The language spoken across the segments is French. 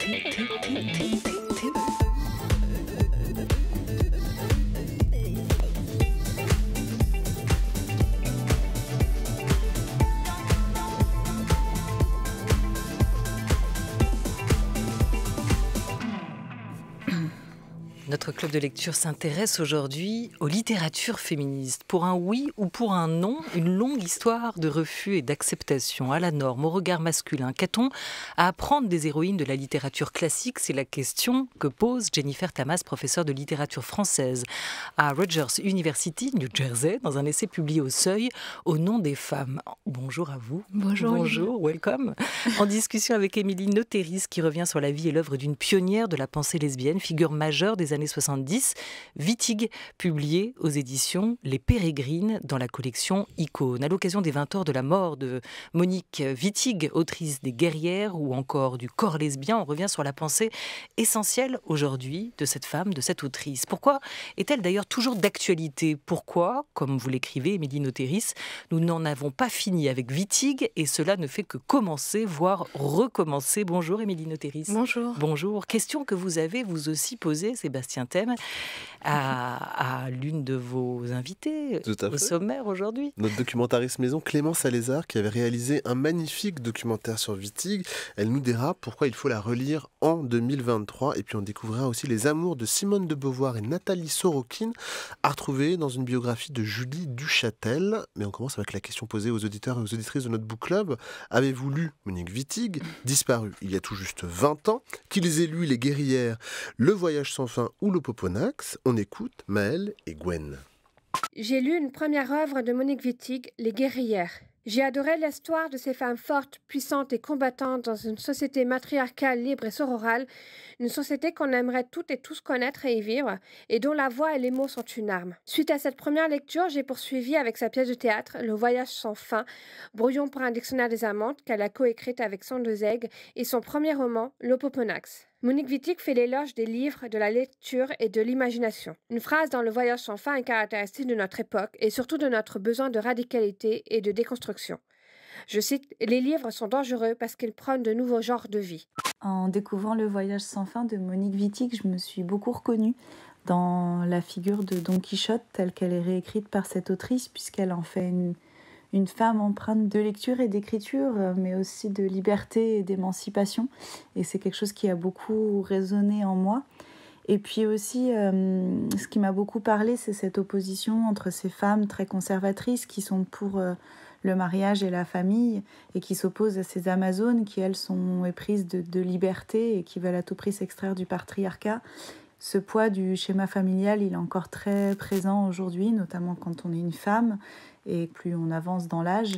Tinder. Le Club de Lecture s'intéresse aujourd'hui aux littératures féministes. Pour un oui ou pour un non, une longue histoire de refus et d'acceptation à la norme, au regard masculin. Qu'a-t-on à apprendre des héroïnes de la littérature classique C'est la question que pose Jennifer Tamas, professeure de littérature française à Rogers University, New Jersey, dans un essai publié au Seuil, au nom des femmes. Bonjour à vous. Bonjour. Bonjour, welcome. En discussion avec Émilie Noteris, qui revient sur la vie et l'œuvre d'une pionnière de la pensée lesbienne, figure majeure des années 60 Vitigue, Vitig, publié aux éditions Les Pérégrines dans la collection Icône. À l'occasion des 20 heures de la mort de Monique Wittig, autrice des Guerrières ou encore du Corps lesbien, on revient sur la pensée essentielle aujourd'hui de cette femme, de cette autrice. Pourquoi est-elle d'ailleurs toujours d'actualité Pourquoi, comme vous l'écrivez, Émilie Notéris, nous n'en avons pas fini avec Wittig et cela ne fait que commencer, voire recommencer Bonjour Émilie Notéris. Bonjour. Bonjour. Question que vous avez vous aussi posée, Sébastien Tell à, l'une de vos invités au sommaire aujourd'hui. Notre documentariste maison Clémence Salézard qui avait réalisé un magnifique documentaire sur Wittig. Elle nous dira pourquoi il faut la relire en 2023 et puis on découvrira aussi les amours de Simone de Beauvoir et Nathalie Sorokine à retrouver dans une biographie de Julie Duchatel. Mais on commence avec la question posée aux auditeurs et aux auditrices de notre book club. Avez-vous lu Monique Wittig, disparue il y a tout juste 20 ans, qu'ils aient lu Les Guerrières, Le Voyage sans fin ou Le Poponax, on écoute Maëlle et Gwen. J'ai lu une première œuvre de Monique Wittig, Les guerrières. J'ai adoré l'histoire de ces femmes fortes, puissantes et combattantes dans une société matriarcale, libre et sororale, une société qu'on aimerait toutes et tous connaître et y vivre, et dont la voix et les mots sont une arme. Suite à cette première lecture, j'ai poursuivi avec sa pièce de théâtre, Le voyage sans fin, Brouillon pour un dictionnaire des amantes, qu'elle a coécrite avec Sandezeig, et son premier roman, L'Opoponax. Monique Wittig fait l'éloge des livres, de la lecture et de l'imagination. Une phrase dans Le Voyage sans fin est caractéristique de notre époque et surtout de notre besoin de radicalité et de déconstruction. Je cite Les livres sont dangereux parce qu'ils prennent de nouveaux genres de vie. En découvrant Le Voyage sans fin de Monique Wittig, je me suis beaucoup reconnue dans la figure de Don Quichotte telle qu'elle est réécrite par cette autrice puisqu'elle en fait une une femme empreinte de lecture et d'écriture, euh, mais aussi de liberté et d'émancipation. Et c'est quelque chose qui a beaucoup résonné en moi. Et puis aussi, euh, ce qui m'a beaucoup parlé, c'est cette opposition entre ces femmes très conservatrices qui sont pour euh, le mariage et la famille et qui s'opposent à ces Amazones qui, elles, sont éprises de, de liberté et qui veulent à tout prix s'extraire du patriarcat ce poids du schéma familial, il est encore très présent aujourd'hui, notamment quand on est une femme, et plus on avance dans l'âge.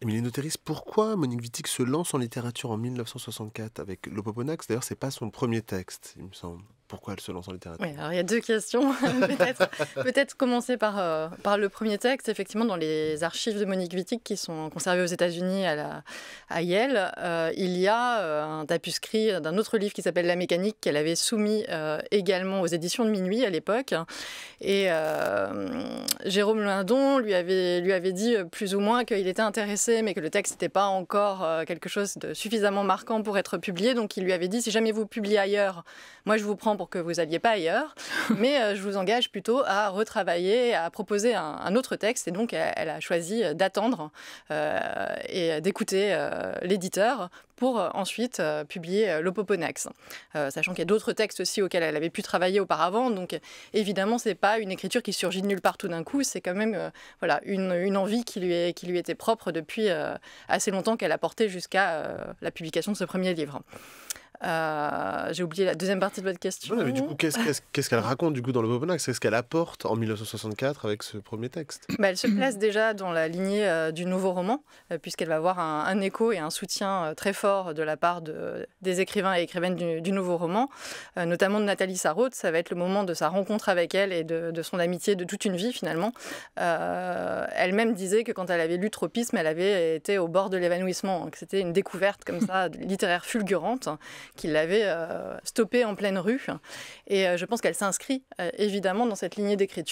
Émilie Noteris, pourquoi Monique Wittig se lance en littérature en 1964 avec L'Opoponax D'ailleurs, c'est pas son premier texte, il me semble pourquoi elle se lance en littérature alors il y a deux questions. Peut-être commencer par, euh, par le premier texte. Effectivement, dans les archives de Monique Wittig qui sont conservées aux États-Unis à, à, Yale, euh, il y a euh, un tapuscrit d'un autre livre qui s'appelle La mécanique qu'elle avait soumis également aux éditions de Minuit à l'époque. Et Jérôme Lindon lui avait, lui avait dit plus ou moins qu'il était intéressé, mais que le texte n'était pas encore quelque chose de suffisamment marquant pour être publié. Donc il lui avait dit si jamais vous publiez ailleurs, moi je vous prends pour que vous alliez pas ailleurs, mais euh, je vous engage plutôt à retravailler, à proposer un, autre texte. Et donc, elle, a choisi euh, d'attendre euh, et d'écouter l'éditeur pour ensuite publier l'Opoponax. sachant qu'il y a d'autres textes aussi auxquels elle avait pu travailler auparavant. Donc, évidemment, c'est pas une écriture qui surgit de nulle part tout d'un coup. C'est quand même voilà, une, envie qui lui, qui lui était propre depuis assez longtemps qu'elle a porté jusqu'à la publication de ce premier livre. Euh, j'ai oublié la deuxième partie de votre question. du coup, qu'est-ce qu'elle raconte du coup dans le Poponac Qu'est-ce qu'elle apporte en 1964 avec ce premier texte bah, Elle se place déjà dans la lignée euh, du nouveau roman, euh, puisqu'elle va avoir un, écho et un soutien très fort de la part de, des écrivains et écrivaines du, nouveau roman, notamment de Nathalie Sarraute. Ça va être le moment de sa rencontre avec elle et de, de son amitié de toute une vie finalement. Elle-même disait que quand elle avait lu Tropisme, elle avait été au bord de l'évanouissement, hein, que c'était une découverte comme ça littéraire fulgurante hein, qui l'avait euh, stoppée en pleine rue. Et euh, je pense qu'elle s'inscrit euh, évidemment dans cette lignée d'écriture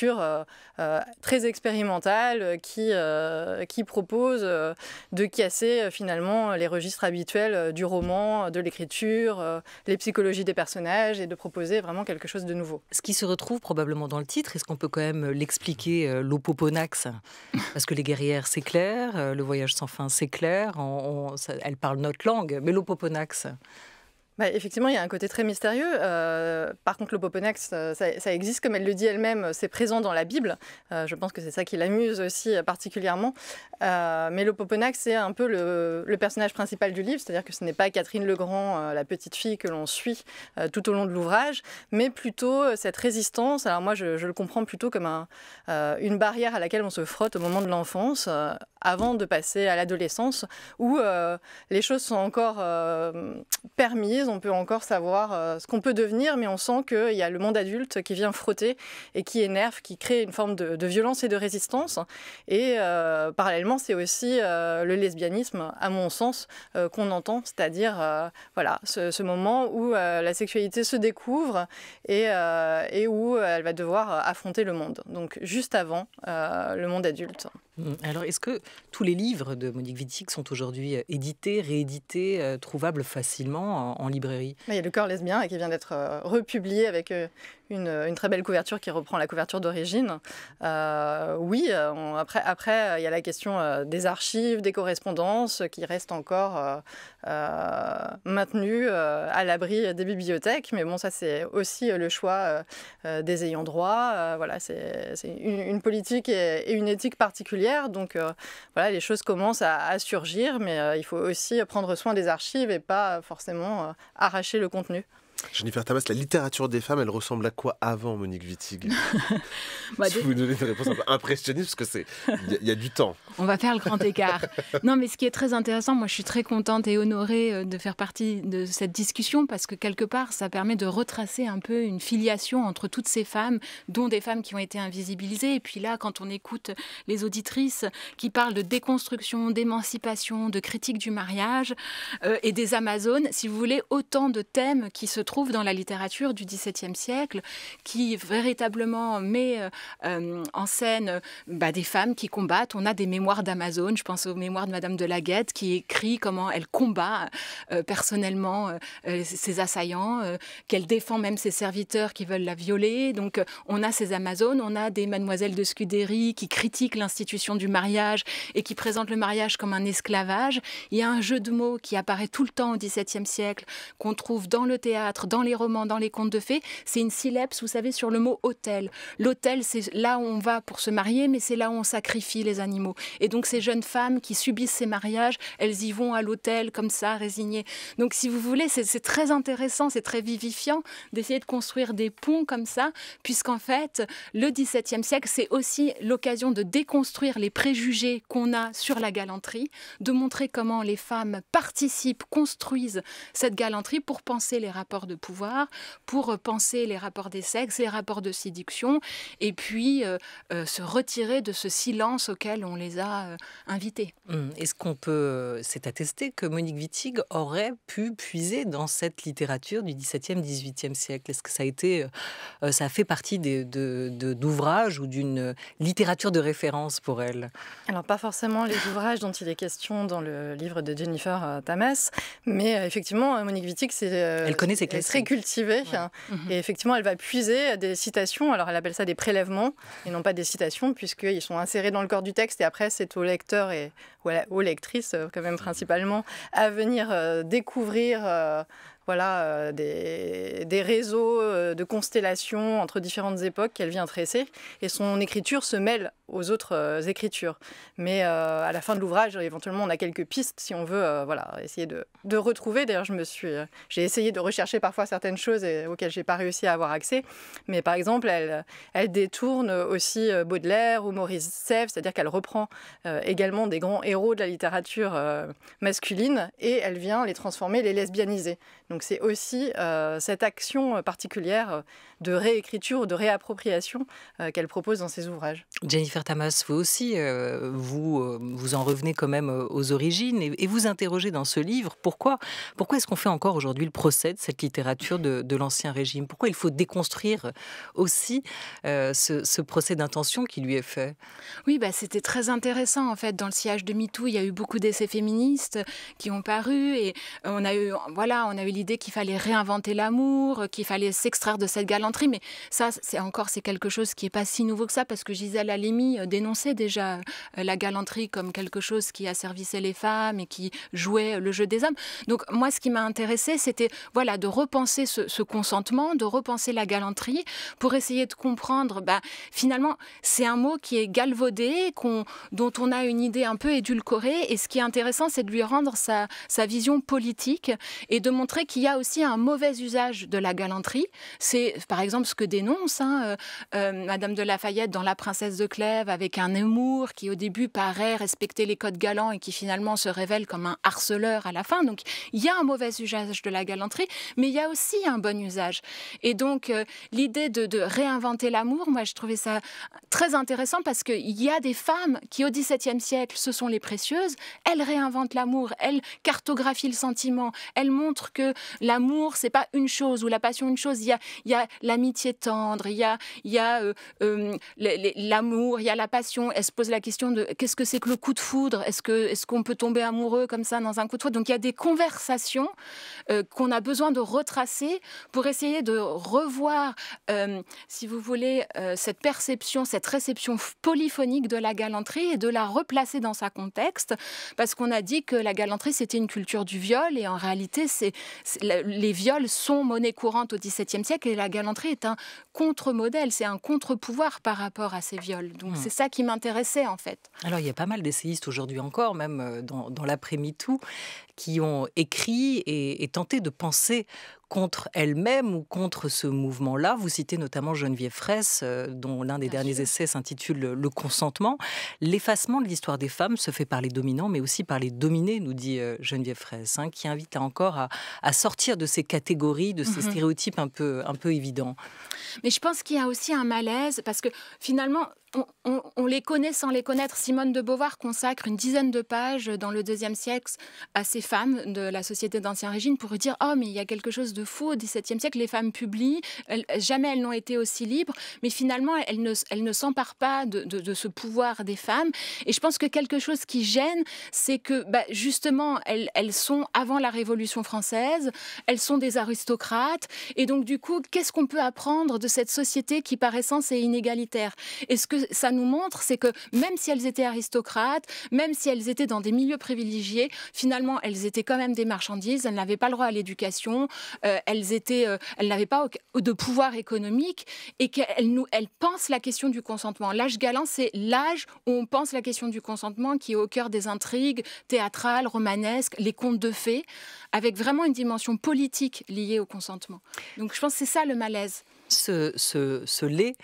très expérimentale qui, qui propose de casser finalement les registres habituels du roman, de l'écriture, les psychologies des personnages et de proposer vraiment quelque chose de nouveau. Ce qui se retrouve probablement dans le titre, est-ce qu'on peut quand même l'expliquer, l'opoponax Parce que les guerrières, c'est clair, le voyage sans fin, c'est clair, elle parle notre langue, mais l'opoponax bah, effectivement, il y a un côté très mystérieux. Euh, par contre, le euh, ça, existe, comme elle le dit elle-même, euh, c'est présent dans la Bible. je pense que c'est ça qui l'amuse aussi particulièrement. mais le c'est un peu le, personnage principal du livre, c'est-à-dire que ce n'est pas Catherine Legrand, la petite fille que l'on suit tout au long de l'ouvrage, mais plutôt cette résistance. Alors moi, je, le comprends plutôt comme une barrière à laquelle on se frotte au moment de l'enfance, avant de passer à l'adolescence, où les choses sont encore permises on peut encore savoir euh, ce qu'on peut devenir, mais on sent qu'il y a le monde adulte qui vient frotter et qui énerve, qui crée une forme de, violence et de résistance. Et euh, parallèlement, c'est aussi euh, le lesbianisme, à mon sens, qu'on entend, c'est-à-dire voilà, ce, moment où la sexualité se découvre et, où elle va devoir affronter le monde. Donc juste avant le monde adulte. Mm. Alors, est-ce que tous les livres de Monique Wittig sont aujourd'hui euh, édités, réédités, euh, trouvables facilement en, librairie Il y a Le corps lesbien euh, qui vient d'être republié avec une, très belle couverture qui reprend la couverture d'origine. Euh, oui, euh, après, après, euh, il y a la question des archives, des correspondances qui restent encore maintenues à l'abri des bibliothèques. Mais bon, ça, c'est aussi le choix des ayants droit. voilà, c'est une, politique et, une éthique particulière. Donc, voilà, les choses commencent à surgir, mais il faut aussi prendre soin des archives et pas forcément arracher le contenu. Jennifer Tabas, la littérature des femmes, elle ressemble à quoi avant Monique Wittig bah, Si vous donnez une réponse un peu impressionniste, parce que c'est il y, a du temps. On va faire le grand écart. non, mais ce qui est très intéressant, moi je suis très contente et honorée euh, de faire partie de cette discussion parce que quelque part, ça permet de retracer un peu une filiation entre toutes ces femmes, dont des femmes qui ont été invisibilisées. Et puis là, quand on écoute les auditrices qui parlent de déconstruction, d'émancipation, de critique du mariage euh, et des Amazones, si vous voulez, autant de thèmes qui se trouvent trouve dans la littérature du XVIIe siècle, qui véritablement met euh, en scène euh, bah, des femmes qui combattent. On a des mémoires d'amazon je pense aux mémoires de Madame de Laguette, qui écrit comment elle combat euh, personnellement ses assaillants, qu'elle défend même ses serviteurs qui veulent la violer. Donc on a ces Amazones, on a des mademoiselles de Scudéry qui critiquent l'institution du mariage et qui présentent le mariage comme un esclavage. Il y a un jeu de mots qui apparaît tout le temps au XVIIe siècle, qu'on trouve dans le théâtre dans les romans, dans les contes de fées, c'est une syllabe, vous savez, sur le mot hôtel. L'hôtel, c'est là où on va pour se marier, mais c'est là où on sacrifie les animaux. Et donc ces jeunes femmes qui subissent ces mariages, elles y vont à l'hôtel comme ça, résignées. Donc si vous voulez, c'est très intéressant, c'est très vivifiant d'essayer de construire des ponts comme ça, puisqu'en fait, le XVIIe siècle, c'est aussi l'occasion de déconstruire les préjugés qu'on a sur la galanterie, de montrer comment les femmes participent, construisent cette galanterie pour penser les rapports de pouvoir, pour euh, penser les rapports des sexes, les rapports de séduction, et puis euh, euh, se retirer de ce silence auquel on les a invités. Mmh. Est-ce qu'on peut, c'est attesté que Monique Wittig aurait pu puiser dans cette littérature du XVIIe, XVIIIe siècle Est-ce que ça a été, ça fait partie d'ouvrages de, ou d'une littérature de référence pour elle Alors pas forcément les ouvrages dont il est question dans le livre de Jennifer Tamas, mais effectivement, Monique Wittig, c'est elle connaît ses elle est très cultivée. Mhm. Et effectivement, elle va puiser des citations. Alors, elle appelle ça des prélèvements et non pas des citations, puisqu'ils sont insérés dans le corps du texte. Et après, c'est au lecteur et aux lectrices, euh, quand même principalement, à venir euh, découvrir. Euh, voilà, des, des, réseaux de constellations entre différentes époques qu'elle vient tresser. Et son écriture se mêle aux autres euh, écritures. Mais euh, à la fin de l'ouvrage, éventuellement, on a quelques pistes si on veut euh, voilà, essayer de, de retrouver. D'ailleurs, je me suis, j'ai essayé de rechercher parfois certaines choses et, auxquelles j'ai pas réussi à avoir accès. Mais par exemple, elle, elle détourne aussi Baudelaire ou Maurice Sèvres, c'est-à-dire qu'elle reprend également des grands héros de la littérature masculine et elle vient les transformer, les lesbianiser. Donc c'est aussi cette action particulière de réécriture, de réappropriation qu'elle propose dans ses ouvrages. Jennifer Jennifer Tamas, vous aussi, euh, vous, euh, vous en revenez quand même euh, aux origines et, vous interrogez dans ce livre pourquoi, pourquoi est-ce qu'on fait encore aujourd'hui le procès de cette littérature de, l'Ancien Régime Pourquoi il faut déconstruire aussi ce, procès d'intention qui lui est fait Oui, bah, c'était très intéressant en fait. Dans le sillage de MeToo, il y a eu beaucoup d'essais féministes qui ont paru et on a eu, voilà, on l'idée qu'il fallait réinventer l'amour, qu'il fallait s'extraire de cette galanterie. Mais ça, c'est encore c'est quelque chose qui n'est pas si nouveau que ça parce que Gisèle Halimi euh, dénonçait déjà euh, la galanterie comme quelque chose qui asservissait les femmes et qui jouait euh, le jeu des hommes. Donc moi, ce qui m'a intéressé, c'était voilà de repenser ce, consentement, de repenser la galanterie pour essayer de comprendre. Bah, finalement, c'est un mot qui est galvaudé, dont on a une idée un peu édulcorée. Et ce qui est intéressant, c'est de lui rendre sa, vision politique et de montrer qu'il y a aussi un mauvais usage de la galanterie. C'est par exemple ce que dénonce hein, Madame de Lafayette dans La Princesse de Claire avec un amour qui au début paraît respecter les codes galants et qui finalement se révèle comme un harceleur à la fin. Donc il y a un mauvais usage de la galanterie, mais il y a aussi un bon usage. Et donc euh, l'idée de, réinventer l'amour, moi je trouvais ça très intéressant parce qu'il y a des femmes qui au XVIIe siècle, ce sont les précieuses, elles réinventent l'amour, elles cartographient le sentiment, elles montrent que l'amour, c'est pas une chose ou la passion une chose, il y a, il l'amitié tendre, il y a, il y a euh, euh, l'amour, il y a la passion. Elle se pose la question de qu'est-ce que c'est que le coup de foudre Est-ce que est-ce qu'on peut tomber amoureux comme ça dans un coup de foudre Donc il y a des conversations euh, qu'on a besoin de retracer pour essayer de revoir, euh, si vous voulez, euh, cette perception, cette réception polyphonique de la galanterie et de la replacer dans sa contexte, parce qu'on a dit que la galanterie c'était une culture du viol et en réalité c'est les viols sont monnaie courante au XVIIe siècle et la galanterie est un contre-modèle, c'est un contre-pouvoir par rapport à ces viols. Mmh. C'est ça qui m'intéressait en fait. Alors il y a pas mal d'essayistes aujourd'hui encore, même euh, dans, dans laprès tout qui ont écrit et, tenté de penser contre elles-mêmes ou contre ce mouvement-là. Vous citez notamment Geneviève Fraisse, euh, dont l'un des derniers essais s'intitule Le consentement. L'effacement de l'histoire des femmes se fait par les dominants, mais aussi par les dominés, nous dit euh, Geneviève Fraisse, hein, qui invite encore à, sortir de ces catégories, de ces mmh stéréotypes un peu, un peu évidents. Mais je pense qu'il y a aussi un malaise, parce que finalement, on, on, les connaît sans les connaître. Simone de Beauvoir consacre une dizaine de pages dans le deuxième siècle à ces femmes de la société d'Ancien Régime pour dire Oh, mais il y a quelque chose de faux au XVIIe siècle, les femmes publient, jamais elles n'ont été aussi libres, mais finalement elles ne, ne s'emparent pas de, ce pouvoir des femmes. Et je pense que quelque chose qui gêne, c'est que bah, justement elles, elles sont avant la Révolution française, elles sont des aristocrates, et donc du coup, qu'est-ce qu'on peut apprendre de cette société qui par essence est inégalitaire Et ce que ça nous montre, c'est que même si elles étaient aristocrates, même si elles étaient dans des milieux privilégiés, finalement elles elles étaient quand même des marchandises, elles n'avaient pas le droit à l'éducation, euh, elles étaient, euh, elles n'avaient pas de pouvoir économique et qu'elles nous, elles pensent la question du consentement. L'âge galant, c'est l'âge où on pense la question du consentement qui est au cœur des intrigues théâtrales, romanesques, les contes de fées, avec vraiment une dimension politique liée au consentement. Donc je pense que c'est ça le malaise. Ce, ce, ce lait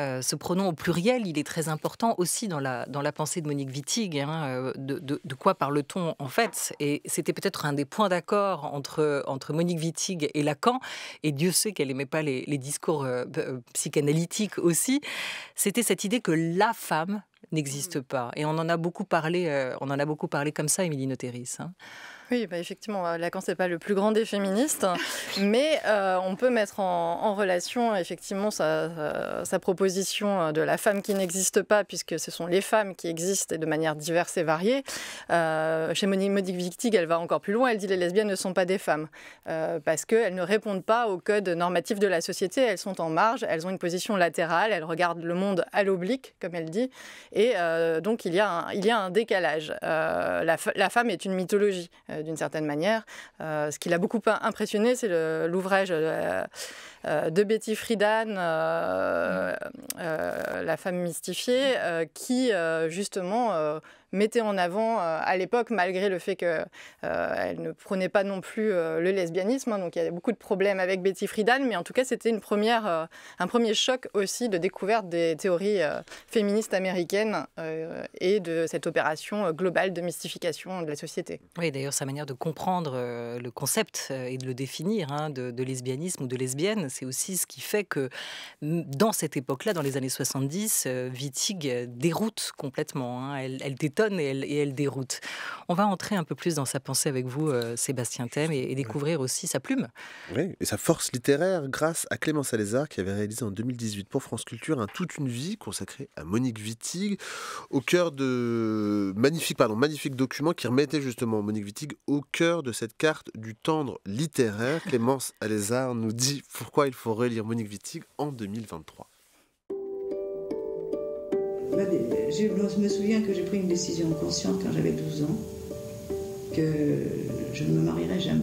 euh, ce pronom au pluriel, il est très important aussi dans la, pensée de Monique Wittig. Hein, euh, de, quoi parle-t-on en fait Et c'était peut-être un des points d'accord entre, Monique Wittig et Lacan, et Dieu sait qu'elle n'aimait pas les, discours euh, psychanalytiques aussi, c'était cette idée que la femme n'existe mmh. pas. Et on en a beaucoup parlé, on en a beaucoup parlé comme ça, Émilie Noteris. Hein. Oui, bah, effectivement, euh, Lacan, c'est pas le plus grand des féministes, mais euh, on peut mettre en, relation effectivement sa, sa, proposition euh, de la femme qui n'existe pas, puisque ce sont les femmes qui existent et de manière diverse et variée. chez Monique Wittig, elle va encore plus loin, elle dit les lesbiennes ne sont pas des femmes, parce qu'elles ne répondent pas au code normatif de la société, elles sont en marge, elles ont une position latérale, elles regardent le monde à l'oblique, comme elle dit, et donc il y a un, il y un décalage. La, la, femme est une mythologie. Euh, d'une certaine manière. Euh, ce qui l'a beaucoup impressionné, c'est l'ouvrage euh, de Betty Friedan, mm. La femme mystifiée, qui justement mettait en avant euh, à l'époque, malgré le fait qu'elle euh, ne prenait pas non plus euh, le lesbianisme. Hein. donc il y avait beaucoup de problèmes avec Betty Friedan, mais en tout cas, c'était une première, un premier choc aussi de découverte des théories féministes américaines et de cette opération globale de mystification de la société. Oui, d'ailleurs, sa manière de comprendre le concept et de le définir hein, de, lesbianisme ou de lesbienne, c'est aussi ce qui fait que dans cette époque-là, dans les années 70, Wittig déroute complètement. Hein. elle, elle détonne et elle, déroute. On va entrer un peu plus dans sa pensée avec vous, euh, Sébastien Thème, et, découvrir aussi sa plume. Oui, et sa force littéraire grâce à Clémence Alézard, qui avait réalisé en 2018 pour France Culture un Toute une vie consacrée à Monique Wittig au cœur de magnifique pardon, magnifique documents qui remettait justement Monique Wittig au cœur de cette carte du tendre littéraire. Clémence Alézard nous dit pourquoi il faut relire Monique Wittig en 2023 je me souviens que j'ai pris une décision consciente quand j'avais 12 ans, que je ne me marierai jamais.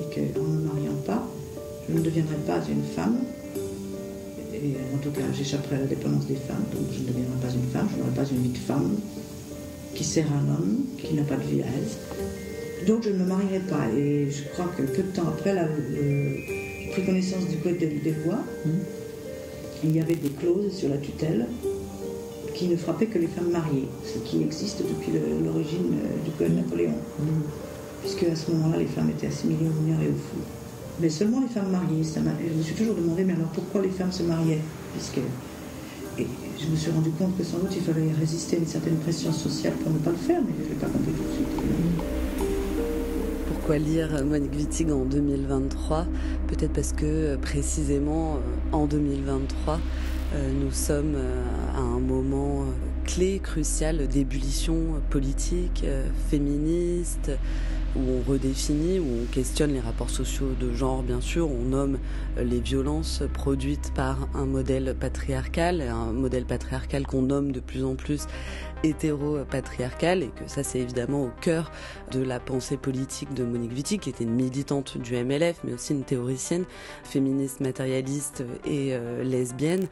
Et qu'en ne me mariant pas, je ne deviendrai pas une femme. Et en tout cas, j'échapperai à la dépendance des femmes, donc je ne deviendrai pas une femme, je n'aurai pas une vie de femme qui sert à un homme, qui n'a pas de vie à elle. Donc je ne me marierai pas. Et je crois que peu de temps après, la, pris connaissance du code des, des lois. Mmh. Il y avait des clauses sur la tutelle qui ne frappait que les femmes mariées, ce qui existe depuis l'origine euh, du code Napoléon, mm. puisque à ce moment-là, les femmes étaient assimilées aux mineurs et aux fous. Mais seulement les femmes mariées. je me suis toujours demandé, mais alors pourquoi les femmes se mariaient puisque... Et je me suis rendu compte que sans doute il fallait résister à une certaine pression sociale pour ne pas le faire, mais je ne l'ai pas compris tout de suite. Mm. Pourquoi lire Monique Wittig en 2023 Peut-être parce que euh, précisément euh, en 2023, euh, nous sommes euh, à un moment euh, clé, crucial d'ébullition politique, féministe, où on redéfinit, où on questionne les rapports sociaux de genre, bien sûr, on nomme les violences produites par un modèle patriarcal, un modèle patriarcal qu'on nomme de plus en plus hétéro-patriarcale et que ça c'est évidemment au cœur de la pensée politique de Monique Wittig qui était une militante du MLF mais aussi une théoricienne féministe matérialiste et euh, lesbienne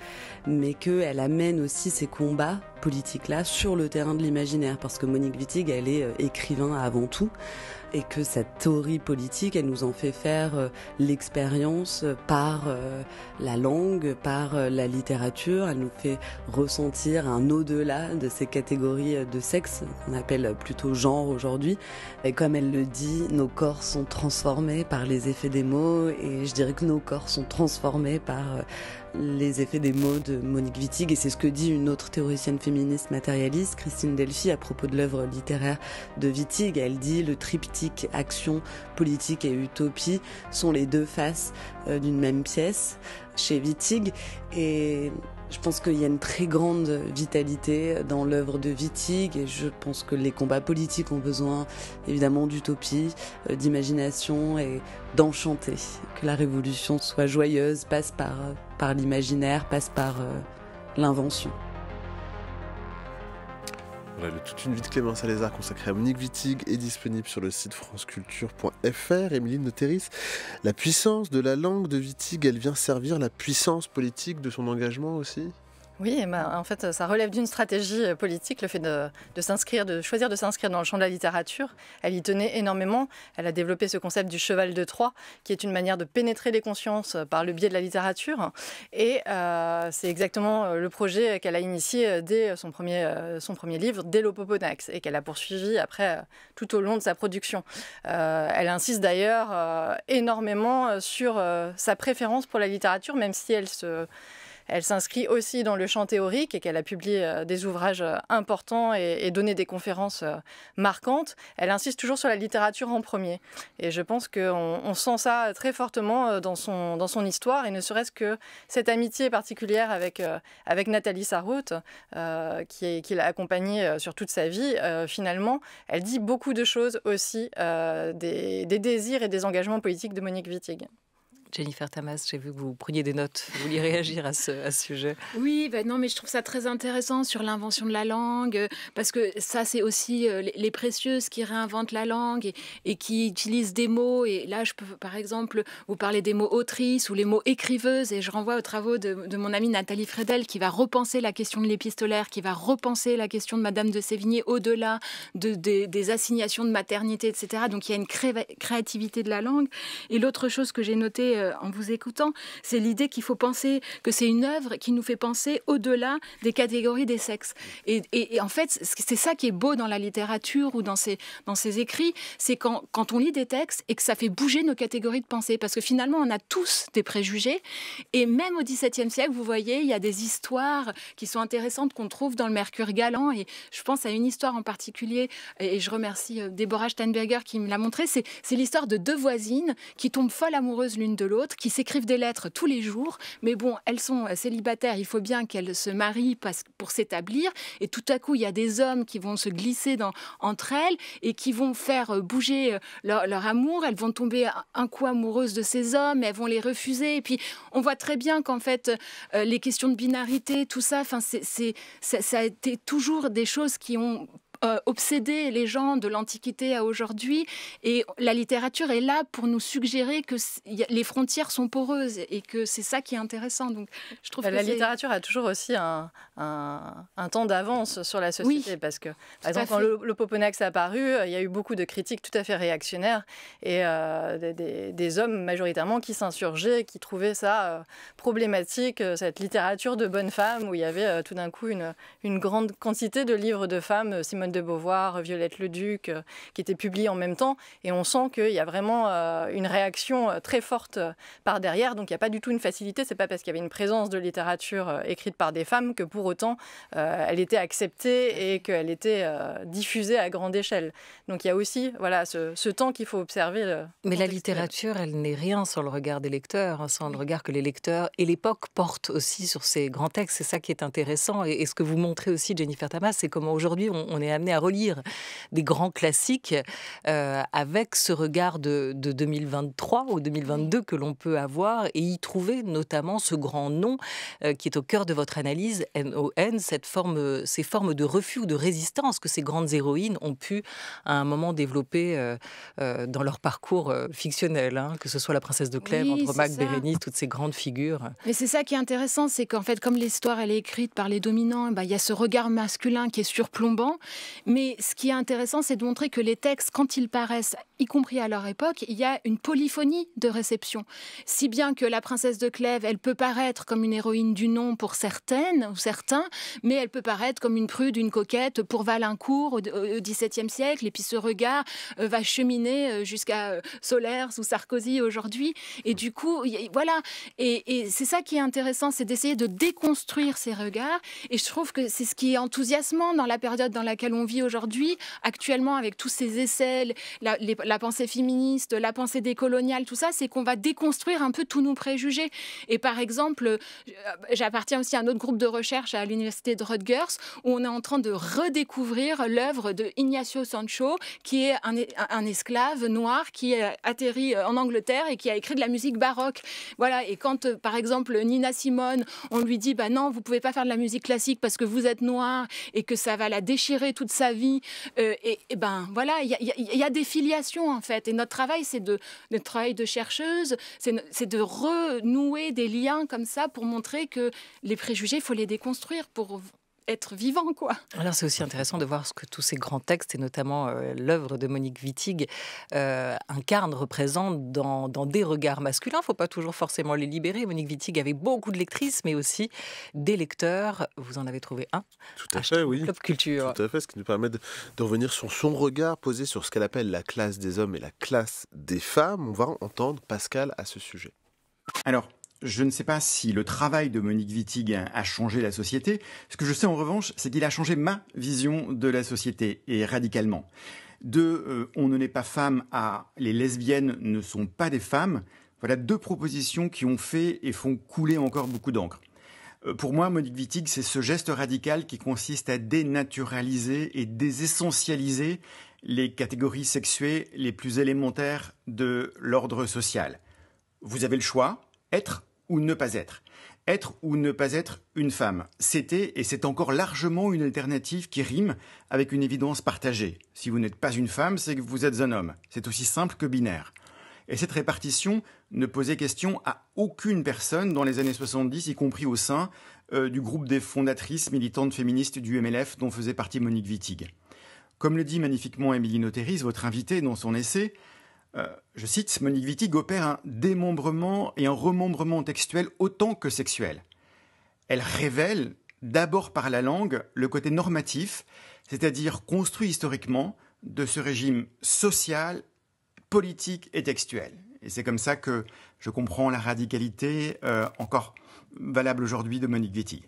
mais qu'elle amène aussi ces combats politiques là sur le terrain de l'imaginaire parce que Monique Wittig elle est euh, écrivain avant tout et que cette théorie politique, elle nous en fait faire euh, l'expérience euh, par euh, la langue, par la littérature, elle nous fait ressentir un au-delà de ces catégories de sexe qu'on appelle plutôt genre aujourd'hui. Et comme elle le dit, nos corps sont transformés par les effets des mots et je dirais que nos corps sont transformés par les effets des mots de Monique Wittig, et c'est ce que dit une autre théoricienne féministe matérialiste, Christine Delphi, à propos de l'œuvre littéraire de Wittig. Elle dit le triptyque action, politique et utopie sont les deux faces euh, d'une même pièce chez Wittig, et je pense qu'il y a une très grande vitalité dans l'œuvre de Wittig et je pense que les combats politiques ont besoin évidemment d'utopie, euh, d'imagination et d'enchanter. Que la révolution soit joyeuse passe par euh, par l'imaginaire, passe par euh, l'invention. Voilà, le toute une vie de Clément Salézard consacrée à Monique Wittig est disponible sur le site franceculture.fr. Émilie Noteris, la puissance de la langue de Wittig, elle vient servir la puissance politique de son engagement aussi oui, ben, en fait, ça relève d'une stratégie euh, politique, le fait de, s'inscrire, de choisir de s'inscrire dans le champ de la littérature. Elle y tenait énormément. Elle a développé ce concept du cheval de Troie, qui est une manière de pénétrer les consciences euh, par le biais de la littérature. Et euh, c'est exactement le projet qu'elle a initié dès son premier, son premier livre, dès l'Opoponax, et qu'elle a poursuivi après tout au long de sa production. elle insiste d'ailleurs énormément sur sa préférence pour la littérature, même si elle se elle s'inscrit aussi dans le champ théorique et qu'elle a publié euh, des ouvrages euh, importants et, donné des conférences euh, marquantes. Elle insiste toujours sur la littérature en premier. Et je pense qu'on on sent ça très fortement dans son, dans son histoire, et ne serait-ce que cette amitié particulière avec, avec Nathalie Sarout, qui, l'a accompagnée sur toute sa vie, finalement, elle dit beaucoup de choses aussi des, des désirs et des engagements politiques de Monique Wittig. Jennifer Tamas, j'ai vu que vous preniez des notes. Vous vouliez réagir à ce, sujet Oui, ben non, mais je trouve ça très intéressant sur l'invention de la langue, euh, parce que ça, c'est aussi euh, les précieuses qui réinventent la langue et, qui utilisent des mots. Et là, je peux, par exemple, vous parler des mots autrice ou les mots écriveuse, et je renvoie aux travaux de, mon amie Nathalie Fredel, qui va repenser la question de l'épistolaire, qui va repenser la question de Madame de Sévigné au-delà des assignations de maternité, etc. Donc il y a une créativité de la langue. Et l'autre chose que j'ai notée, euh, en vous écoutant, c'est l'idée qu'il faut penser que c'est une œuvre qui nous fait penser au-delà des catégories des sexes. Et, en fait, c'est ça qui est beau dans la littérature ou dans ces dans ses écrits, c'est quand, quand on lit des textes et que ça fait bouger nos catégories de pensée. Parce que finalement, on a tous des préjugés. Et même au XVIIe siècle, vous voyez, il y a des histoires qui sont intéressantes qu'on trouve dans le Mercure galant. Et je pense à une histoire en particulier, et je remercie euh, Déborah Steinberger qui me l'a montré, c'est l'histoire de deux voisines qui tombent folles amoureuses l'une de l'autre, qui s'écrivent des lettres tous les jours. Mais bon, elles sont euh, célibataires, il faut bien qu'elles se marient pour s'établir. Et tout à coup, il y a des hommes qui vont se glisser dans, entre elles et qui vont faire euh, bouger euh, leur, amour. Elles vont tomber un coup amoureuses de ces hommes, elles vont les refuser. Et puis, on voit très bien qu'en fait, les questions de binarité, tout ça, enfin, c'est, ça a été toujours des choses qui ont euh, obséder les gens de l'Antiquité à aujourd'hui. Et la littérature est là pour nous suggérer que les frontières sont poreuses et que c'est ça qui est intéressant. Donc, je trouve bah, que la littérature a toujours aussi un, temps d'avance sur la société parce que, par exemple, quand le, le, Poponax a apparu, euh, il y a eu beaucoup de critiques tout à fait réactionnaires et euh, des, hommes majoritairement qui s'insurgeaient, qui trouvaient ça problématique, cette littérature de bonnes femmes où il y avait tout d'un coup une, une grande quantité de livres de femmes, Simone de Beauvoir, Violette Leduc, euh, qui étaient publiés en même temps. Et on sent qu'il y a vraiment euh, une réaction euh, très forte par derrière. Donc il n'y a pas du tout une facilité. C'est pas parce qu'il y avait une présence de littérature écrite par des femmes que pour autant elle était acceptée et qu'elle était diffusée à grande échelle. Donc il y a aussi voilà ce, temps qu'il faut observer. Mais la littérature, elle n'est rien sans le regard des lecteurs, hein, sans le regard que les lecteurs et l'époque portent aussi sur ces grands textes. C'est ça qui est intéressant. Et, ce que vous montrez aussi, Jennifer Tamas, c'est comment aujourd'hui on, on est à relire des grands classiques euh, avec ce regard de, 2023 ou 2022 que l'on peut avoir et y trouver notamment ce grand nom euh, qui est au cœur de votre analyse, NON, cette forme, ces formes de refus ou de résistance que ces grandes héroïnes ont pu à un moment développer euh, dans leur parcours fictionnel, hein, que ce soit la princesse de Clèves, oui, Bérénice, toutes ces grandes figures. Mais c'est ça qui est intéressant, c'est qu'en fait, comme l'histoire elle est écrite par les dominants, eh ben, il y a ce regard masculin qui est surplombant mais ce qui est intéressant, c'est de montrer que les textes, quand ils paraissent, y compris à leur époque, il y a une polyphonie de réception. Si bien que la princesse de Clèves, elle peut paraître comme une héroïne du nom pour certaines ou certains, mais elle peut paraître comme une prude, une coquette pour Valincourt au XVIIe siècle. Et puis ce regard euh, va cheminer euh, jusqu'à euh, Solers ou Sarkozy aujourd'hui. Et du coup, voilà. Et, et c'est ça qui est intéressant, c'est d'essayer de déconstruire ces regards. Et je trouve que c'est ce qui est enthousiasmant dans la période dans laquelle on on vit aujourd'hui, actuellement avec tous ces essais, la, pensée féministe, la pensée décoloniale, tout ça, c'est qu'on va déconstruire un peu tous nos préjugés. Et par exemple, euh, j'appartiens aussi à un autre groupe de recherche à l'université de Rutgers où on est en train de redécouvrir l'œuvre de Ignacio Sancho, qui est un, esclave noir qui atterrit euh, en Angleterre et qui a écrit de la musique baroque. Voilà. Et quand, euh, par exemple, Nina Simone, on lui dit, bah non, vous pouvez pas faire de la musique classique parce que vous êtes noir et que ça va la déchirer toute sa vie. Euh, et, ben voilà, il y, a des filiations en fait. Et notre travail, c'est de notre travail de chercheuse, c'est de renouer des liens comme ça pour montrer que les préjugés, il faut les déconstruire pour être vivant, quoi. Alors c'est aussi intéressant de voir ce que tous ces grands textes, et notamment euh, l'œuvre de Monique Wittig, euh, incarnent, représentent dans, des regards masculins. Il ne faut pas toujours forcément les libérer. Monique Wittig avait beaucoup de lectrices, mais aussi des lecteurs. Vous en avez trouvé un Tout à, fait, oui. Culture. Tout à fait, ce qui nous permet de revenir sur son regard posé sur ce qu'elle appelle la classe des hommes et la classe des femmes. On va entendre Pascal à ce sujet. Alors, je ne sais pas si le travail de Monique Wittig a changé la société. Ce que je sais en revanche, c'est qu'il a changé ma vision de la société, et radicalement. De euh, On ne n'est pas femme à Les lesbiennes ne sont pas des femmes, voilà deux propositions qui ont fait et font couler encore beaucoup d'encre. Euh, pour moi, Monique Wittig, c'est ce geste radical qui consiste à dénaturaliser et désessentialiser les catégories sexuées les plus élémentaires de l'ordre social. Vous avez le choix, être ou ne pas être. Être ou ne pas être une femme, c'était et c'est encore largement une alternative qui rime avec une évidence partagée. Si vous n'êtes pas une femme, c'est que vous êtes un homme. C'est aussi simple que binaire. Et cette répartition ne posait question à aucune personne dans les années 70, y compris au sein euh, du groupe des fondatrices militantes féministes du MLF dont faisait partie Monique Wittig. Comme le dit magnifiquement Émilie Noteris, votre invitée, dans son essai, euh, je cite, Monique Wittig opère un démembrement et un remembrement textuel autant que sexuel. Elle révèle, d'abord par la langue, le côté normatif, c'est-à-dire construit historiquement, de ce régime social, politique et textuel. Et c'est comme ça que je comprends la radicalité euh, encore valable aujourd'hui de Monique Wittig.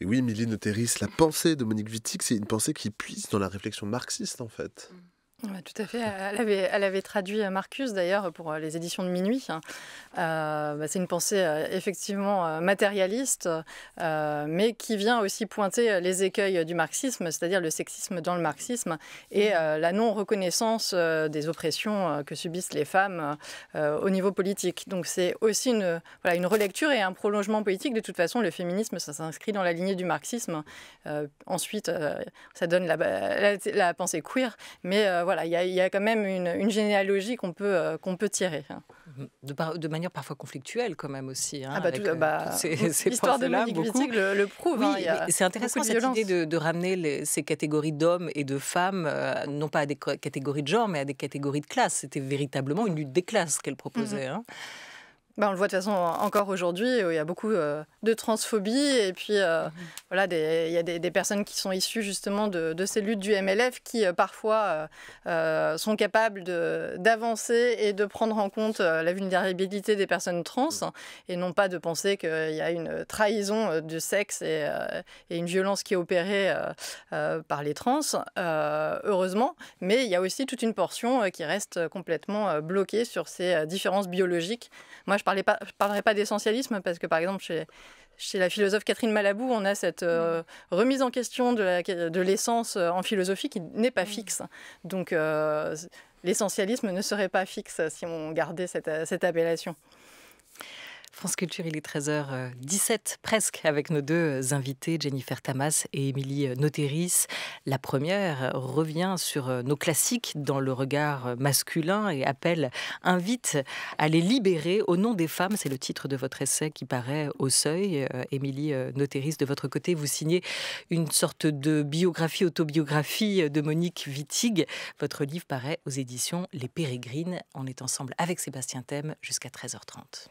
oui, Miline Terris, la pensée de Monique Wittig, c'est une pensée qui puise dans la réflexion marxiste, en fait. Mm tout à fait. Elle avait, elle avait traduit euh, Marcus d'ailleurs pour euh, les éditions de minuit. Hein. Euh, bah, c'est une pensée effectivement matérialiste, mais qui vient aussi pointer les écueils du marxisme, c'est-à-dire le sexisme dans le marxisme et mmh. la non-reconnaissance des oppressions que subissent les femmes au niveau politique. Donc c'est aussi une, voilà, une relecture et un prolongement politique. De toute façon, le féminisme, ça s'inscrit dans la lignée du marxisme. ensuite, ça donne la, bah, la, la, pensée queer, mais voilà voilà, il y, a quand même une, généalogie qu'on peut, euh, qu'on peut tirer. Hein. De, manière parfois conflictuelle quand même aussi. Hein, ah bah, euh, bah, l'histoire de Monique Wittig le, le, prouve. Hein, c'est intéressant cette idée de, ramener ces catégories d'hommes et de femmes, euh, non pas à des catégories de genre, mais à des catégories de classe. C'était véritablement une lutte des classes qu'elle proposait. Mm-hmm. Hein. Bah, on le voit de toute façon encore aujourd'hui, il y a beaucoup euh, de transphobie et puis euh, mhm. voilà, il y a des, personnes qui sont issues justement de, ces luttes du MLF qui euh, parfois sont capables d'avancer et de prendre en compte la vulnérabilité des personnes trans mhm. et non pas de penser qu'il y a une trahison du sexe et, et, une violence qui est opérée par les trans, heureusement, mais il y a aussi toute une portion qui reste complètement bloquée sur ces différences biologiques. Moi, je je ne pas, parlerai pas d'essentialisme parce que, par exemple, chez, la philosophe Catherine Malabou, on a cette euh, mm. remise en question de l'essence euh, en philosophie qui n'est pas mm. fixe. Donc, euh, l'essentialisme ne serait pas fixe si on gardait cette appellation. France Culture, il est 13h17 euh, presque avec nos deux euh, invités, Jennifer Tamas et Émilie euh, Noteris. La première revient sur nos classiques dans le regard masculin et appelle, invite à les libérer au nom des femmes. C'est le titre de votre essai qui paraît au seuil. Émilie Noteris, de votre côté, vous signez une sorte de biographie, autobiographie de Monique Wittig. Votre livre paraît aux éditions Les Pérégrines. On est ensemble avec Sébastien Thème jusqu'à 13h30.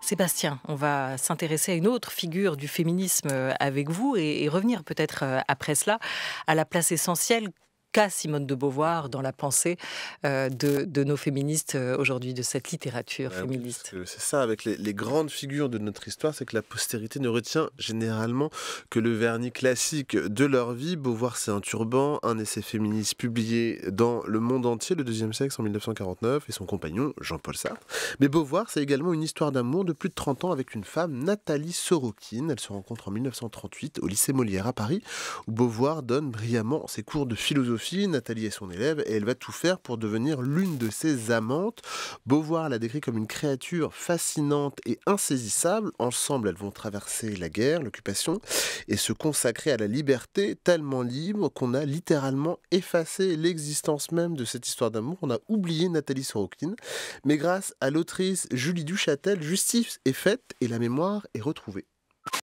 Sébastien, on va s'intéresser à une autre figure du féminisme euh, avec vous et, revenir peut-être euh, après cela à la place essentielle cas Simone de Beauvoir dans la pensée euh, de, nos féministes euh, aujourd'hui, de cette littérature féministe. C'est ça, avec les, les, grandes figures de notre histoire, c'est que la postérité ne retient généralement que le vernis classique de leur vie. Beauvoir, c'est un turban, un essai féministe publié dans le monde entier, le deuxième sexe en 1949, et son compagnon, Jean-Paul Sartre. Mais Beauvoir, c'est également une histoire d'amour de plus de 30 ans avec une femme, Nathalie Sorokine. Elle se rencontre en 1938 au lycée Molière à Paris, où Beauvoir donne brillamment ses cours de philosophie Nathalie est son élève et elle va tout faire pour devenir l'une de ses amantes. Beauvoir la décrit comme une créature fascinante et insaisissable. Ensemble, elles vont traverser la guerre, l'occupation et se consacrer à la liberté tellement libre qu'on a littéralement effacé l'existence même de cette histoire d'amour. On a oublié Nathalie Sorokine. Mais grâce à l'autrice Julie Duchatel, justice est faite et la mémoire est retrouvée.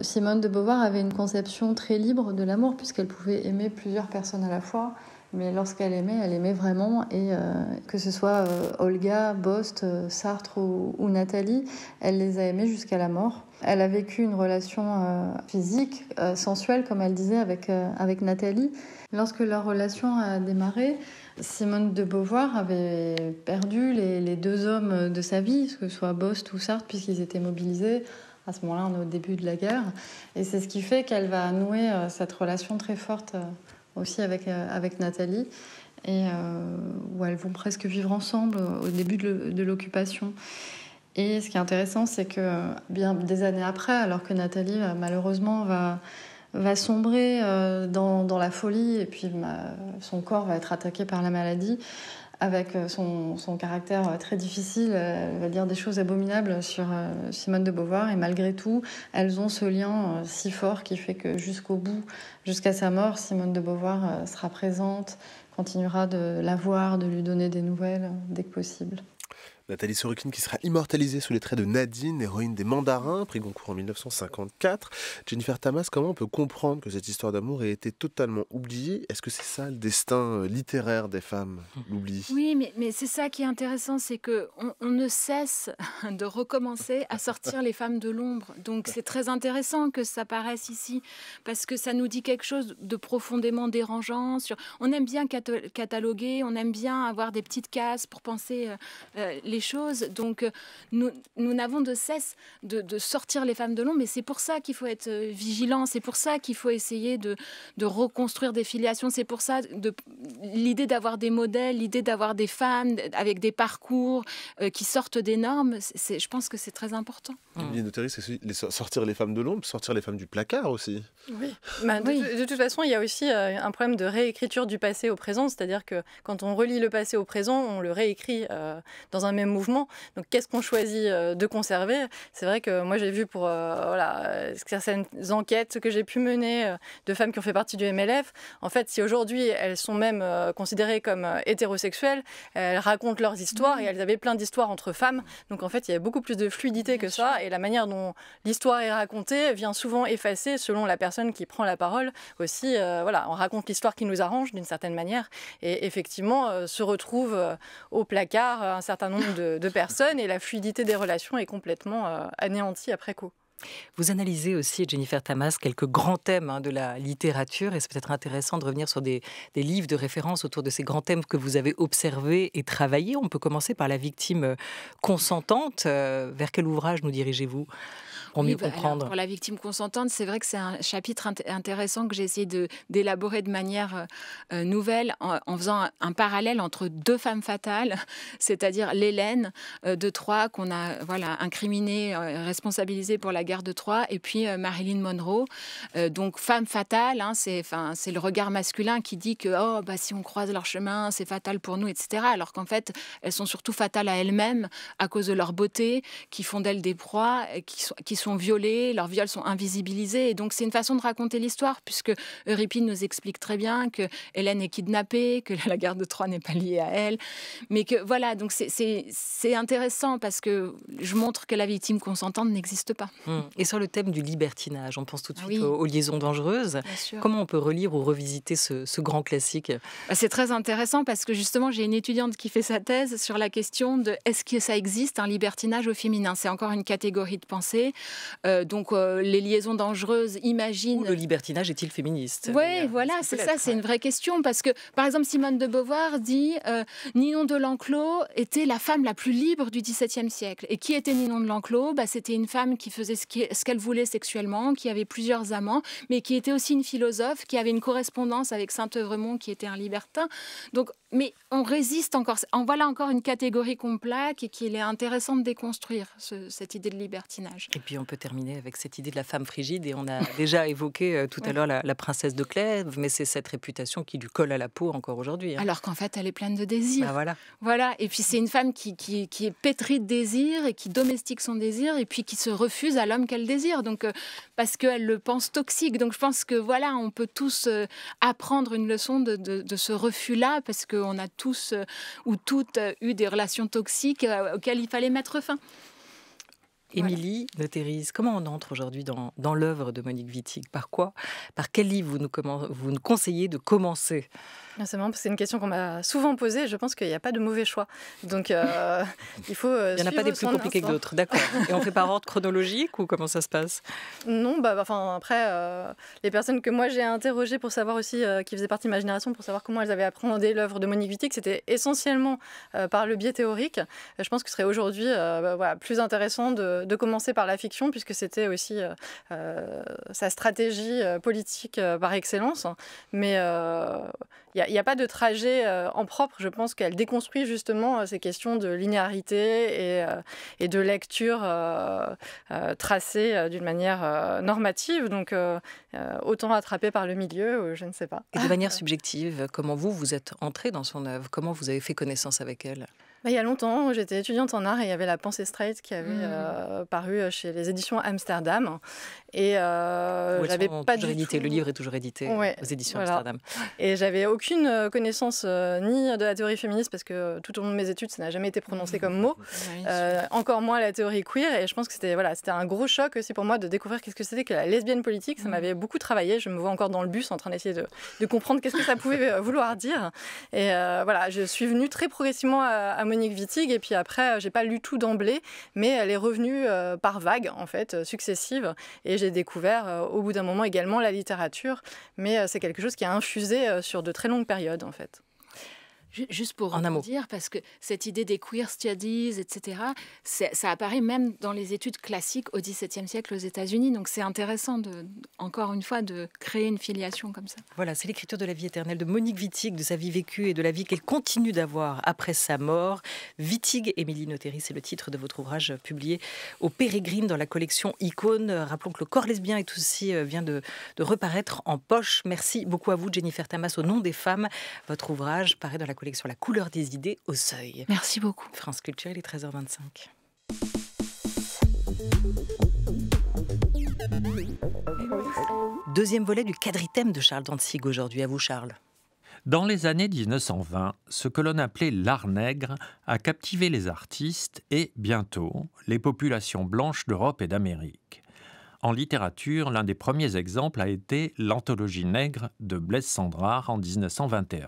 Simone de Beauvoir avait une conception très libre de l'amour puisqu'elle pouvait aimer plusieurs personnes à la fois. Mais lorsqu'elle aimait, elle aimait vraiment. Et euh, que ce soit euh, Olga, Bost, euh, Sartre ou, Nathalie, elle les a aimés jusqu'à la mort. Elle a vécu une relation physique, sensuelle, comme elle disait, avec, avec Nathalie. Lorsque leur relation a démarré, Simone de Beauvoir avait perdu les, les deux hommes de sa vie, que ce soit Bost ou Sartre, puisqu'ils étaient mobilisés. À ce moment-là, on est au début de la guerre. Et c'est ce qui fait qu'elle va nouer cette relation très forte aussi avec, euh, avec Nathalie, et euh, où elles vont presque vivre ensemble euh, au début de l'occupation. Et ce qui est intéressant, c'est que bien des années après, alors que Nathalie malheureusement va, va sombrer dans, dans, la folie et puis bah, son corps va être attaqué par la maladie, avec euh, son, caractère euh, très difficile, elle euh, va dire des choses abominables sur Simone de Beauvoir, et malgré tout, elles ont ce lien si fort qui fait que jusqu'au bout, jusqu'à sa mort, Simone de Beauvoir sera présente, continuera de la voir, de lui donner des nouvelles dès que possible. Nathalie Sorokine qui sera immortalisée sous les traits de Nadine, héroïne des Mandarins, prix Goncourt en 1954. Jennifer Tamas, comment on peut comprendre que cette histoire d'amour ait été totalement oubliée Est-ce que c'est ça le destin euh, littéraire des femmes, hum. l'oubli Oui, mais, c'est ça qui est intéressant, c'est que on, ne cesse de recommencer à sortir les femmes de l'ombre. Donc c'est très intéressant que ça paraisse ici, parce que ça nous dit quelque chose de profondément dérangeant. Sur... On aime bien cataloguer, on aime bien avoir des petites cases pour penser euh, euh, les choses. Donc, euh, nous n'avons de cesse de, sortir les femmes de l'ombre. Mais c'est pour ça qu'il faut être euh, vigilant. C'est pour ça qu'il faut essayer de, reconstruire des filiations. C'est pour ça de, l'idée d'avoir des modèles, l'idée d'avoir des femmes avec des parcours euh, qui sortent des normes. C'est, je pense que c'est très important. Mmh. c'est sortir les femmes de l'ombre, sortir les femmes du placard aussi. Oui. Bah, de, toute façon, il y a aussi un problème de réécriture du passé au présent. C'est-à-dire que quand on relit le passé au présent, on le réécrit dans un mouvement, Donc qu'est-ce qu'on choisit euh, de conserver C'est vrai que moi j'ai vu pour euh, voilà, certaines enquêtes que j'ai pu mener euh, de femmes qui ont fait partie du MLF, en fait si aujourd'hui elles sont même considérées comme hétérosexuelles, elles racontent leurs histoires et elles avaient plein d'histoires entre femmes. Donc en fait il y a beaucoup plus de fluidité que ça et la manière dont l'histoire est racontée vient souvent effacer selon la personne qui prend la parole aussi. voilà, on raconte l'histoire qui nous arrange d'une certaine manière et effectivement se retrouve au placard un certain nombre de, personnes et la fluidité des relations est complètement euh, anéantie après coup. Vous analysez aussi, Jennifer Tamas, quelques grands thèmes hein, de la littérature et c'est peut-être intéressant de revenir sur des, livres de référence autour de ces grands thèmes que vous avez observés et travaillés. On peut commencer par La victime euh, consentante. Euh, vers quel ouvrage nous dirigez-vous pour mieux bah, pour la victime consentante, c'est vrai que c'est un chapitre intéressant que j'ai essayé d'élaborer de, manière euh, euh, nouvelle en, faisant un, parallèle entre deux femmes fatales, c'est-à-dire l'Hélène euh, de Troyes qu'on a voilà incriminée, responsabilisée pour la guerre de Troyes, et puis Marilyn Monroe. donc femme fatale, hein, c'est c'est le regard masculin qui dit que oh bah si on croise leur chemin, c'est fatal pour nous, etc. Alors qu'en fait, elles sont surtout fatales à elles-mêmes à cause de leur beauté, qui font d'elles des proies, qui sont sont violés, leurs viols sont invisibilisés. Et donc, c'est une façon de raconter l'histoire, puisque Euripide nous explique très bien que Hélène est kidnappée, que la guerre de Troie n'est pas liée à elle. Mais que voilà, donc c'est intéressant parce que je montre que la victime consentante n'existe pas. Hmm. Et sur le thème du libertinage, on pense tout de ah suite aux, liaisons dangereuses. Comment on peut relire ou revisiter ce, ce grand classique bah, C'est très intéressant parce que justement, j'ai une étudiante qui fait sa thèse sur la question de est-ce que ça existe un libertinage au féminin C'est encore une catégorie de pensée. Euh, donc euh, les liaisons dangereuses, imagine. le libertinage est-il féministe Oui, voilà, c'est ça, c'est une vraie question. Parce que, par exemple, Simone de Beauvoir dit euh, Ninon de l'Enclos était la femme la plus libre du XVIIe siècle. Et qui était Ninon de l'Enclos bah, C'était une femme qui faisait ce qu'elle voulait sexuellement, qui avait plusieurs amants, mais qui était aussi une philosophe, qui avait une correspondance avec Saint-Euvremont, qui était un libertin. Donc, mais on résiste encore. En voilà encore une catégorie complète et qu'il est intéressant de déconstruire, cette idée de libertinage on peut terminer avec cette idée de la femme frigide. Et on a déjà évoqué euh, tout à l'heure la, princesse de Clèves, mais c'est cette réputation qui lui colle à la peau encore aujourd'hui. Hein. Alors qu'en fait, elle est pleine de désirs. Bah voilà. voilà. Et puis c'est une femme qui, est pétrie de désirs et qui domestique son désir et puis qui se refuse à l'homme qu'elle désire. Donc euh, parce qu'elle le pense toxique. Donc je pense que voilà, on peut tous euh, apprendre une leçon de ce refus-là parce qu'on a tous ou toutes eu des relations toxiques auxquelles il fallait mettre fin. Émilie voilà. comment on entre aujourd'hui dans, l'œuvre de Monique Wittig Par quoi Par quel livre vous nous, conseillez de commencer C'est une question qu'on m'a souvent posée. Je pense qu'il n'y a pas de mauvais choix. Donc, euh, il faut. Euh, il n'y en a pas des plus compliqués que d'autres, d'accord. Et on fait par ordre chronologique ou comment ça se passe Non, bah, enfin, après, euh, les personnes que moi j'ai interrogées pour savoir aussi, qui faisaient partie de ma génération, pour savoir comment elles avaient appréhendé l'œuvre de Monique Wittig, c'était essentiellement par le biais théorique. Je pense que ce serait aujourd'hui bah, voilà, plus intéressant de de, commencer par la fiction, puisque c'était aussi euh, euh, sa stratégie euh, politique par excellence. Mais il n'y a, pas de trajet en propre. Je pense qu'elle déconstruit justement ces questions de linéarité et, de lecture tracée d'une manière normative. Donc, autant attrapée par le milieu, je ne sais pas. Et de manière subjective, comment vous, vous êtes entré dans son œuvre Comment vous avez fait connaissance avec elle bah, il y a longtemps, j'étais étudiante en art et il y avait La pensée straight qui avait mmh. euh, paru euh, chez les éditions Amsterdam. Et euh, j'avais pas du Le livre est toujours édité euh, aux éditions Amsterdam. Et j'avais aucune euh, connaissance euh, ni de la théorie féministe parce que tout au long de mes études, ça n'a jamais été prononcé mmh. comme mot. encore moins la théorie queer. Et je pense que c'était voilà, c'était un gros choc aussi pour moi de découvrir qu'est-ce que c'était que la lesbienne politique. Ça mmh. m'avait beaucoup travaillé. Je me vois encore dans le bus en train d'essayer de, comprendre qu'est-ce que ça pouvait vouloir dire. Et voilà, je suis venue très progressivement à, Monique Wittig. Et puis après, j'ai pas lu tout d'emblée, mais elle est revenue par vagues en fait successives. Et j'ai découvert euh, au bout d'un moment également la littérature, mais euh, c'est quelque chose qui a infusé euh, sur de très longues périodes en fait. Juste pour en dire, parce que cette idée des queer studies, etc., ça apparaît même dans les études classiques au XVIIe siècle aux États-Unis. Donc c'est intéressant, de, encore une fois, de créer une filiation comme ça. Voilà, c'est l'écriture de la vie éternelle de Monique Wittig, de sa vie vécue et de la vie qu'elle continue d'avoir après sa mort. Wittig, Émilie Noteri, c'est le titre de votre ouvrage publié au Pérégrine dans la collection Icône. Rappelons que le corps lesbien est aussi euh, vient de, de reparaître en poche. Merci beaucoup à vous, Jennifer Tamas, au nom des femmes. Votre ouvrage paraît dans la sur la couleur des idées au seuil. Merci beaucoup. France Culture, il est 13h25. Deuxième volet du quadritème de Charles Dantzig aujourd'hui, à vous Charles. Dans les années 1920, ce que l'on appelait l'art nègre a captivé les artistes et, bientôt, les populations blanches d'Europe et d'Amérique. En littérature, l'un des premiers exemples a été l'anthologie nègre de Blaise Sandrard en 1921.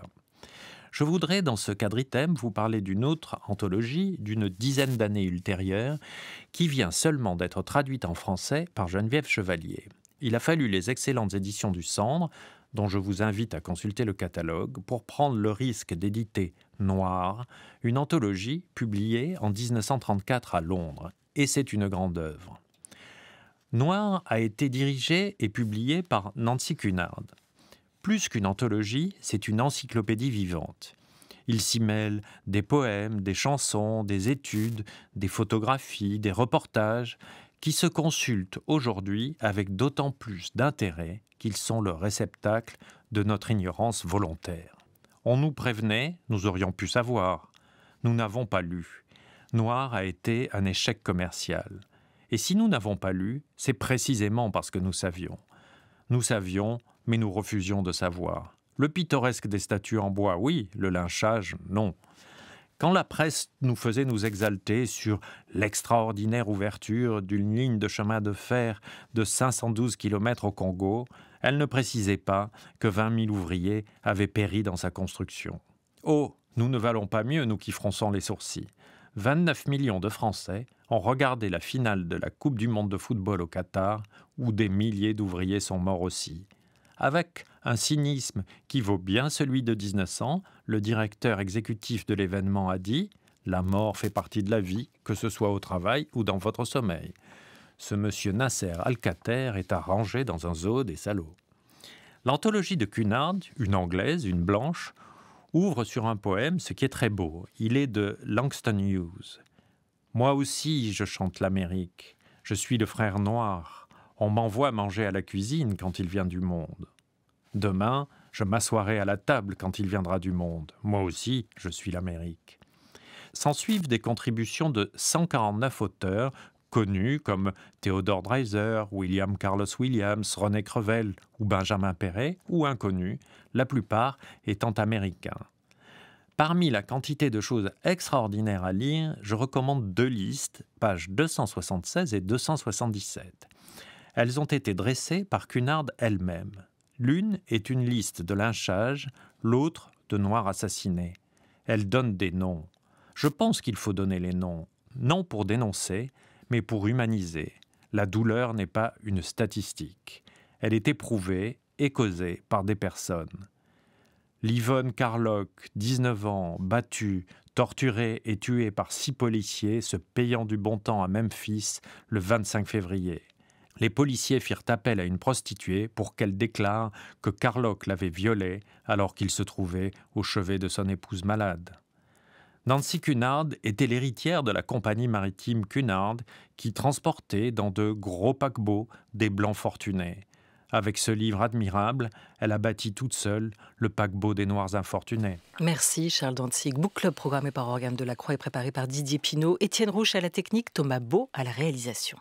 Je voudrais, dans ce quadritème, vous parler d'une autre anthologie d'une dizaine d'années ultérieures qui vient seulement d'être traduite en français par Geneviève Chevalier. Il a fallu les excellentes éditions du Cendre, dont je vous invite à consulter le catalogue, pour prendre le risque d'éditer Noir, une anthologie publiée en 1934 à Londres. Et c'est une grande œuvre. Noir a été dirigé et publié par Nancy Cunard. Plus qu'une anthologie, c'est une encyclopédie vivante. Il s'y mêle des poèmes, des chansons, des études, des photographies, des reportages, qui se consultent aujourd'hui avec d'autant plus d'intérêt qu'ils sont le réceptacle de notre ignorance volontaire. On nous prévenait, nous aurions pu savoir. Nous n'avons pas lu. Noir a été un échec commercial. Et si nous n'avons pas lu, c'est précisément parce que nous savions. Nous savions, mais nous refusions de savoir. Le pittoresque des statues en bois, oui, le lynchage, non. Quand la presse nous faisait nous exalter sur l'extraordinaire ouverture d'une ligne de chemin de fer de 512 km au Congo, elle ne précisait pas que 20 000 ouvriers avaient péri dans sa construction. Oh, nous ne valons pas mieux, nous qui fronçons les sourcils. 29 millions de Français ont regardé la finale de la Coupe du Monde de football au Qatar, où des milliers d'ouvriers sont morts aussi. Avec un cynisme qui vaut bien celui de 1900, le directeur exécutif de l'événement a dit La mort fait partie de la vie, que ce soit au travail ou dans votre sommeil. Ce monsieur Nasser Alcater est arrangé dans un zoo des salauds. L'anthologie de Cunard, une anglaise, une blanche, ouvre sur un poème, ce qui est très beau. Il est de Langston Hughes. Moi aussi, je chante l'Amérique. Je suis le frère noir. On m'envoie manger à la cuisine quand il vient du monde. Demain, je m'assoirai à la table quand il viendra du monde. Moi aussi, je suis l'Amérique. S'ensuivent des contributions de 149 auteurs connus comme Theodore Dreiser, William Carlos Williams, René Crevel ou Benjamin Perret, ou inconnus, la plupart étant américains. Parmi la quantité de choses extraordinaires à lire, je recommande deux listes, pages 276 et 277. Elles ont été dressées par Cunard elle-même. L'une est une liste de lynchages, l'autre de noirs assassinés. Elle donne des noms. Je pense qu'il faut donner les noms, non pour dénoncer, mais pour humaniser. La douleur n'est pas une statistique. Elle est éprouvée et causée par des personnes. Livonne Carlock, 19 ans, battue, torturée et tuée par six policiers, se payant du bon temps à Memphis le 25 février. Les policiers firent appel à une prostituée pour qu'elle déclare que Carlock l'avait violée alors qu'il se trouvait au chevet de son épouse malade. Nancy Cunard était l'héritière de la compagnie maritime Cunard qui transportait dans de gros paquebots des blancs fortunés. Avec ce livre admirable, elle a bâti toute seule le paquebot des Noirs infortunés. Merci Charles Dantzig. Book Club programmé par Organe de la Croix et préparé par Didier Pinault, Étienne Rouche à la technique, Thomas Beau à la réalisation.